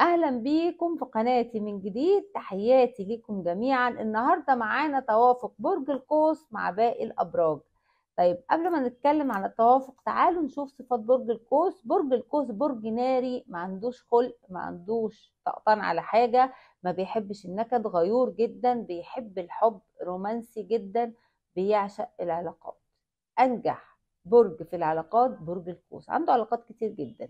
اهلا بيكم في قناتي من جديد تحياتي ليكم جميعا النهارده معانا توافق برج القوس مع باقي الابراج طيب قبل ما نتكلم على التوافق تعالوا نشوف صفات برج القوس برج القوس برج ناري ما عندوش خلق ما عندوش طقطان على حاجه ما بيحبش النكد غيور جدا بيحب الحب رومانسي جدا بيعشق العلاقات انجح برج في العلاقات برج القوس عنده علاقات كتير جدا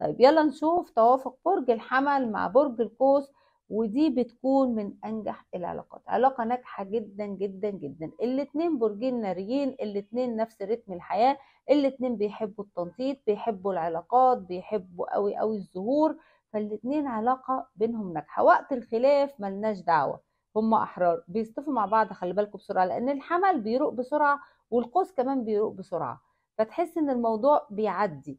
طيب يلا نشوف توافق برج الحمل مع برج القوس ودي بتكون من انجح العلاقات علاقه ناجحه جدا جدا جدا الاتنين برجين ناريين الاتنين نفس رتم الحياه الاتنين بيحبوا التنطيط بيحبوا العلاقات بيحبوا قوي قوي الظهور فالاتنين علاقه بينهم ناجحه وقت الخلاف ملناش دعوه هم احرار بيصطفوا مع بعض خلي بالكم بسرعه لان الحمل بيروق بسرعه والقوس كمان بيروق بسرعه فتحس ان الموضوع بيعدي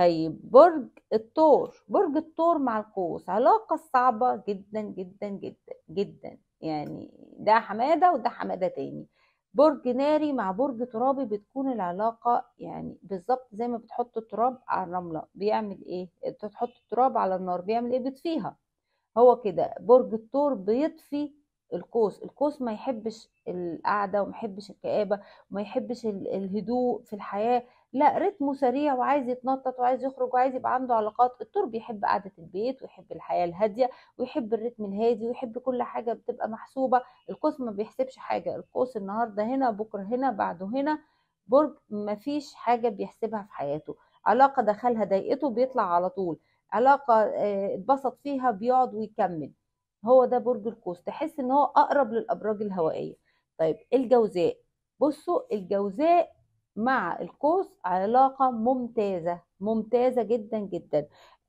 طيب برج الثور برج الثور مع القوس علاقة صعبة جدا جدا جدا جدا يعني ده حمادة وده حمادة تاني برج ناري مع برج ترابي بتكون العلاقة يعني بالظبط زي ما بتحط التراب على الرملة بيعمل ايه بتحط التراب على النار بيعمل ايه بيطفيها هو كده برج الثور بيطفي القوس القوس ما يحبش القعده وما يحبش الكآبه وما يحبش الهدوء في الحياه لا رتمه سريع وعايز يتنطط وعايز يخرج وعايز يبقى عنده علاقات التور بيحب قعده البيت ويحب الحياه الهاديه ويحب الرتم الهادي ويحب كل حاجه بتبقى محسوبه القوس ما بيحسبش حاجه القوس النهارده هنا بكره هنا بعده هنا برج ما فيش حاجه بيحسبها في حياته علاقه دخلها ضايقته بيطلع على طول علاقه آه، اتبسط فيها بيقعد ويكمل هو ده برج القوس تحس ان هو اقرب للابراج الهوائيه طيب الجوزاء بصوا الجوزاء مع القوس علاقه ممتازه ممتازه جدا جدا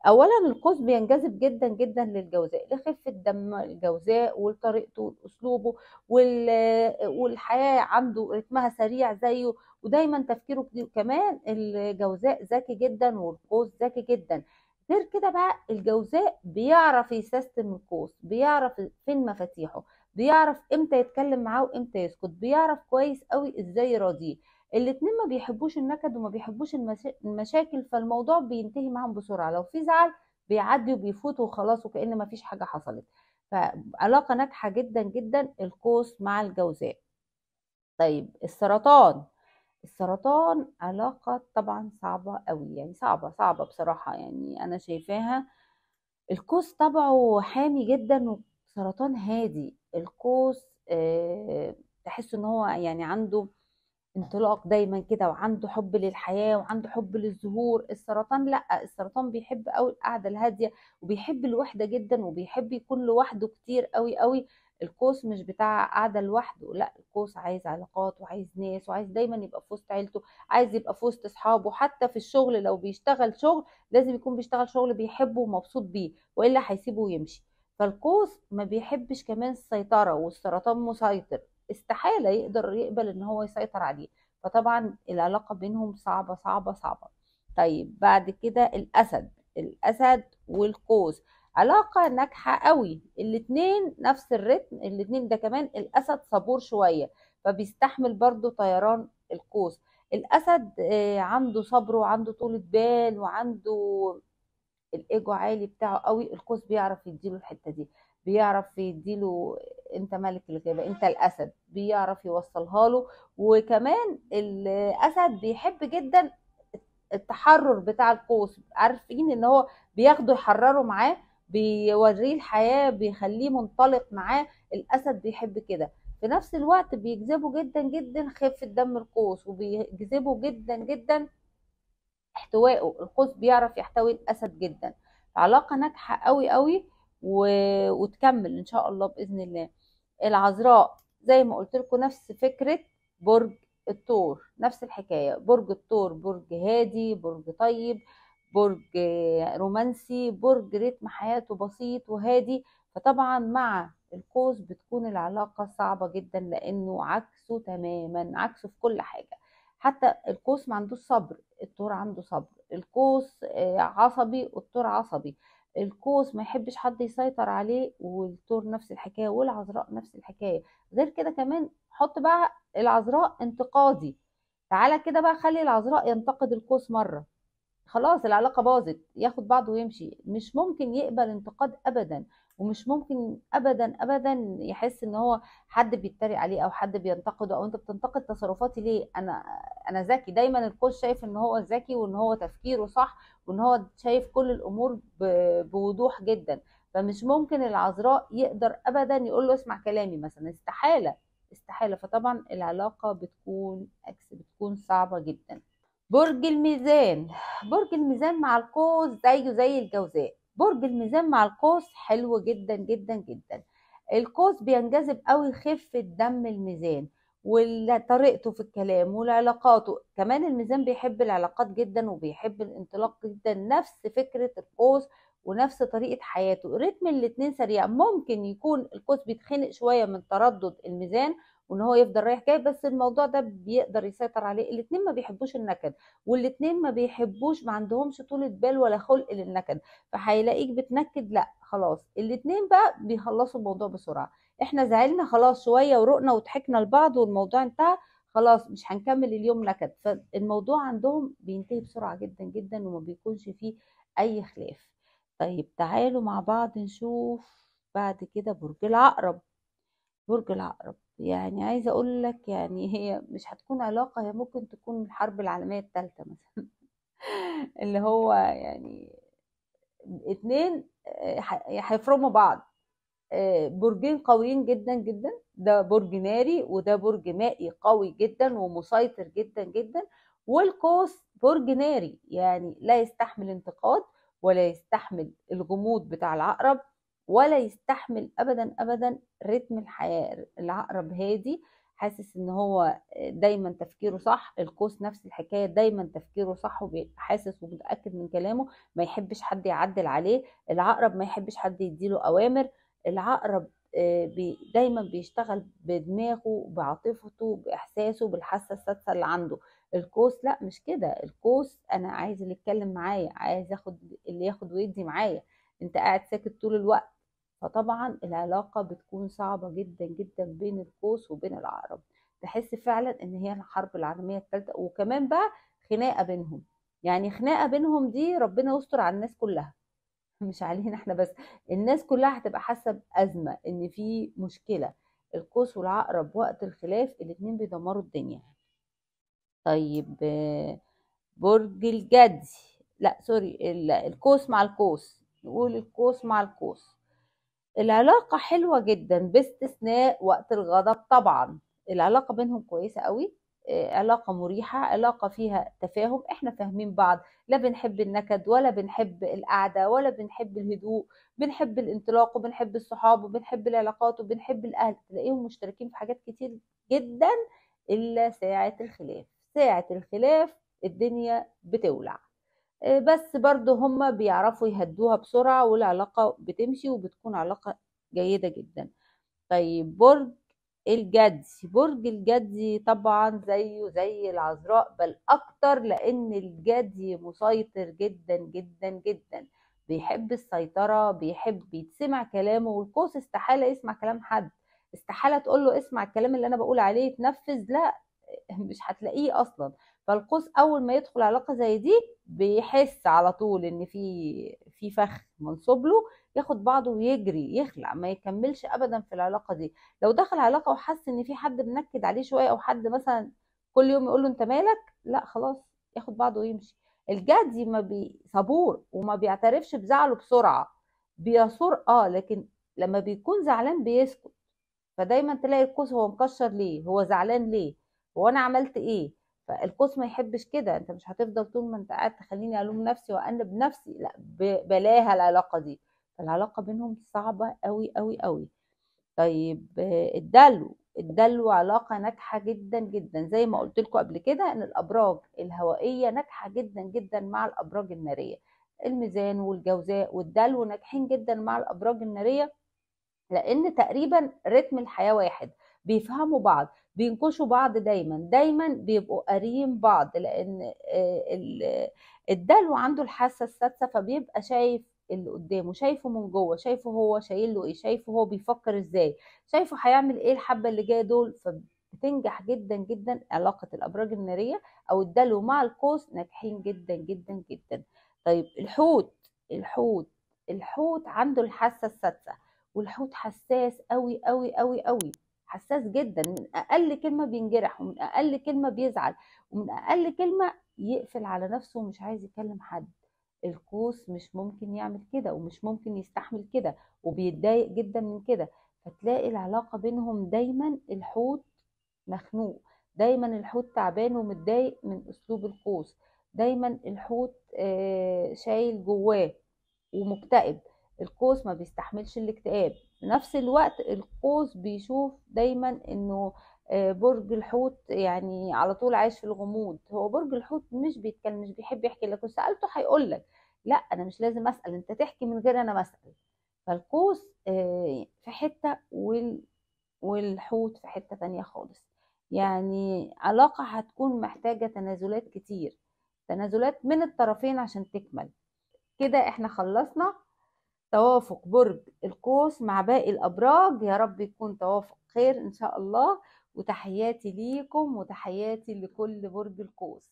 اولا القوس بينجذب جدا جدا للجوزاء لخفه دم الجوزاء وطريقته واسلوبه والحياه عنده رتمها سريع زيه ودايما تفكيره كمان الجوزاء ذكي جدا والقوس ذكي جدا غير كده بقى الجوزاء بيعرف يسيستم القوس بيعرف فين مفاتيحه بيعرف امتى يتكلم معاه وامتى يسكت بيعرف كويس قوي ازاي يراضيه الاتنين ما بيحبوش النكد وما بيحبوش المشاكل فالموضوع بينتهي معاهم بسرعه لو في زعل بيعدي وبيفوت وخلاص وكأن ما فيش حاجه حصلت فعلاقه ناجحه جدا جدا القوس مع الجوزاء طيب السرطان السرطان علاقة طبعا صعبة قوي يعني صعبة صعبة بصراحة يعني أنا شايفاها القوس طبعه حامي جدا وسرطان هادي القوس آه، تحس ان هو يعني عنده انطلاق دايما كده وعنده حب للحياة وعنده حب للزهور السرطان لا السرطان بيحب قوي القعدة الهادية وبيحب الوحدة جدا وبيحب يكون لوحده كتير قوي قوي القوس مش بتاع قاعده لوحده لا القوس عايز علاقات وعايز ناس وعايز دايما يبقى في وسط عيلته عايز يبقى في وسط اصحابه حتى في الشغل لو بيشتغل شغل لازم يكون بيشتغل شغل بيحبه ومبسوط بيه والا هيسيبه ويمشي فالقوس ما بيحبش كمان السيطره والسرطان مسيطر استحاله يقدر يقبل ان هو يسيطر عليه فطبعا العلاقه بينهم صعبه صعبه صعبه طيب بعد كده الاسد الاسد والقوس علاقة ناجحة قوي الاتنين نفس الرتم الاتنين ده كمان الأسد صبور شوية فبيستحمل برضو طيران القوس الأسد آه، عنده صبر وعنده طولة بال وعنده الإيجو عالي بتاعه قوي القوس بيعرف يديله الحتة دي بيعرف يديله انت ملك الغابة انت الأسد بيعرف يوصلها له وكمان الأسد بيحب جدا التحرر بتاع القوس عارفين ان هو بياخده يحرره معاه بيوريه الحياه بيخليه منطلق معاه الاسد بيحب كده في نفس الوقت بيجذبه جدا جدا خفه دم القوس وبيجذبه جدا جدا احتوائه القوس بيعرف يحتوي الاسد جدا علاقه ناجحه قوي قوي و... وتكمل ان شاء الله باذن الله العذراء زي ما قلت لكم نفس فكره برج الثور نفس الحكايه برج الثور برج هادي برج طيب برج رومانسي برج رتم حياته بسيط وهادي فطبعا مع القوس بتكون العلاقة صعبة جدا لأنه عكسه تماما عكسه في كل حاجة حتى القوس ما عنده صبر التور عنده صبر القوس آه، عصبي والثور عصبي القوس ما يحبش حد يسيطر عليه والتور نفس الحكاية والعذراء نفس الحكاية غير كده كمان حط بقى العذراء انتقادي تعالى كده بقى خلي العذراء ينتقد القوس مرة خلاص العلاقة باظت ياخد بعضه ويمشي مش ممكن يقبل انتقاد أبدا ومش ممكن أبدا أبدا يحس إن هو حد بيتريق عليه أو حد بينتقده أو أنت بتنتقد تصرفاتي ليه أنا أنا ذكي دايما الكل شايف إن هو ذكي وإن هو تفكيره صح وإن هو شايف كل الأمور بوضوح جدا فمش ممكن العذراء يقدر أبدا يقول له اسمع كلامي مثلا استحالة استحالة فطبعا العلاقة بتكون أكس بتكون صعبة جدا برج الميزان برج الميزان مع القوس زيه زي الجوزاء برج الميزان مع القوس حلو جدا جدا جدا القوس بينجذب قوي خفة دم الميزان وطريقته في الكلام وعلاقاته كمان الميزان بيحب العلاقات جدا وبيحب الانطلاق جدا نفس فكرة القوس ونفس طريقة حياته رتم الاتنين سريع ممكن يكون القوس بيتخنق شوية من تردد الميزان وان هو يفضل رايح جاي بس الموضوع ده بيقدر يسيطر عليه الاثنين ما بيحبوش النكد والاثنين ما بيحبوش ما عندهمش طولة بال ولا خلق للنكد فهيلاقيك بتنكد لا خلاص الاثنين بقى بيخلصوا الموضوع بسرعه احنا زعلنا خلاص شويه ورقنا وضحكنا لبعض والموضوع انتهى خلاص مش هنكمل اليوم نكد فالموضوع عندهم بينتهي بسرعه جدا جدا وما بيكونش فيه اي خلاف طيب تعالوا مع بعض نشوف بعد كده برج العقرب برج العقرب يعني عايزه اقول لك يعني هي مش هتكون علاقه هي ممكن تكون الحرب العالميه الثالثه مثلا اللي هو يعني اتنين آه، هيفرموا بعض آه، برجين قويين جدا جدا ده برج ناري وده برج مائي قوي جدا ومسيطر جدا جدا والقوس برج ناري يعني لا يستحمل انتقاد ولا يستحمل الغموض بتاع العقرب ولا يستحمل ابدا ابدا رتم الحياه العقرب هادي حاسس ان هو دايما تفكيره صح القوس نفس الحكايه دايما تفكيره صح وحاسس ومتاكد من كلامه ما يحبش حد يعدل عليه العقرب ما يحبش حد يديله اوامر العقرب آه، دايما بيشتغل بدماغه بعاطفته باحساسه بالحاسه السادسه اللي عنده القوس لا مش كده القوس انا عايز اللي يتكلم معايا عايز اخد اللي ياخد ويدي معايا انت قاعد ساكت طول الوقت فطبعا العلاقة بتكون صعبة جدا جدا بين القوس وبين العقرب تحس فعلا ان هي الحرب العالمية الثالثة وكمان بقى خناقة بينهم يعني خناقة بينهم دي ربنا يستر على الناس كلها مش علينا احنا بس الناس كلها هتبقى حاسة بأزمة ان في مشكلة القوس والعقرب وقت الخلاف الاتنين بيدمروا الدنيا طيب برج الجدي لا سوري القوس مع القوس نقول القوس مع القوس العلاقة حلوة جدا باستثناء وقت الغضب طبعا العلاقة بينهم كويسة قوي آه، علاقة مريحة علاقة فيها تفاهم احنا فاهمين بعض لا بنحب النكد ولا بنحب القعدة ولا بنحب الهدوء بنحب الانطلاق وبنحب الصحاب وبنحب العلاقات وبنحب الاهل تلاقيهم مشتركين في حاجات كتير جدا الا ساعة الخلاف ساعة الخلاف الدنيا بتولع آه، بس برضو هما بيعرفوا يهدوها بسرعة والعلاقة بتمشي وبتكون علاقة جيدة جدا طيب برج الجدي برج الجدي طبعا زيه زي العذراء بل اكتر لان الجدي مسيطر جدا جدا جدا بيحب السيطرة بيحب يتسمع كلامه والقوس استحالة يسمع كلام حد استحالة تقول له اسمع الكلام اللي انا بقول عليه تنفذ لا مش هتلاقيه اصلا فالقوس اول ما يدخل علاقة زي دي بيحس على طول ان في في فخ منصوب له ياخد بعضه ويجري يخلع ما يكملش ابدا في العلاقه دي لو دخل علاقه وحس ان في حد منكد عليه شويه او حد مثلا كل يوم يقول له انت مالك لا خلاص ياخد بعضه ويمشي الجدي ما بي صبور وما بيعترفش بزعله بسرعه بيثور اه لكن لما بيكون زعلان بيسكت فدايما تلاقي القوس هو مكشر ليه هو زعلان ليه هو انا عملت ايه فالقوس ما يحبش كده انت مش هتفضل طول ما انت قاعد تخليني الوم نفسي وانب نفسي لا بلاها العلاقه دي فالعلاقه بينهم صعبه قوي قوي قوي طيب الدلو الدلو علاقة ناجحة جدا جدا زي ما قلت لكم قبل كده ان الابراج الهوائية ناجحة جدا جدا مع الابراج النارية الميزان والجوزاء والدلو ناجحين جدا مع الابراج النارية لان تقريبا رتم الحياة واحد بيفهموا بعض بينقشوا بعض دايما دايما بيبقوا قاريين بعض لان آه، الدلو عنده الحاسه السادسه فبيبقى شايف اللي قدامه شايفه من جوه شايفه هو شايل له ايه شايفه هو بيفكر ازاي شايفه هيعمل ايه الحبه اللي جايه دول فبتنجح جدا جدا علاقه الابراج الناريه او الدلو مع القوس ناجحين جدا جدا جدا طيب الحوت الحوت الحوت عنده الحاسه السادسه والحوت حساس قوي قوي قوي قوي حساس جدا من اقل كلمه بينجرح ومن اقل كلمه بيزعل ومن اقل كلمه يقفل على نفسه ومش عايز يكلم حد القوس مش ممكن يعمل كده ومش ممكن يستحمل كده وبيتضايق جدا من كده فتلاقي العلاقه بينهم دايما الحوت مخنوق دايما الحوت تعبان ومتضايق من اسلوب القوس دايما الحوت آه، شايل جواه ومكتئب القوس ما بيستحملش الاكتئاب في نفس الوقت القوس بيشوف دايما انه آه، برج الحوت يعني على طول عايش في الغموض هو برج الحوت مش بيتكلم مش بيحب يحكي لكن سالته هيقول لك لا انا مش لازم اسال انت تحكي من غير انا ما اسال فالقوس آه، في حته والحوت في حته تانية خالص يعني علاقه هتكون محتاجه تنازلات كتير تنازلات من الطرفين عشان تكمل كده احنا خلصنا توافق برج القوس مع باقي الأبراج يا رب يكون توافق خير إن شاء الله وتحياتي ليكم وتحياتي لكل برج القوس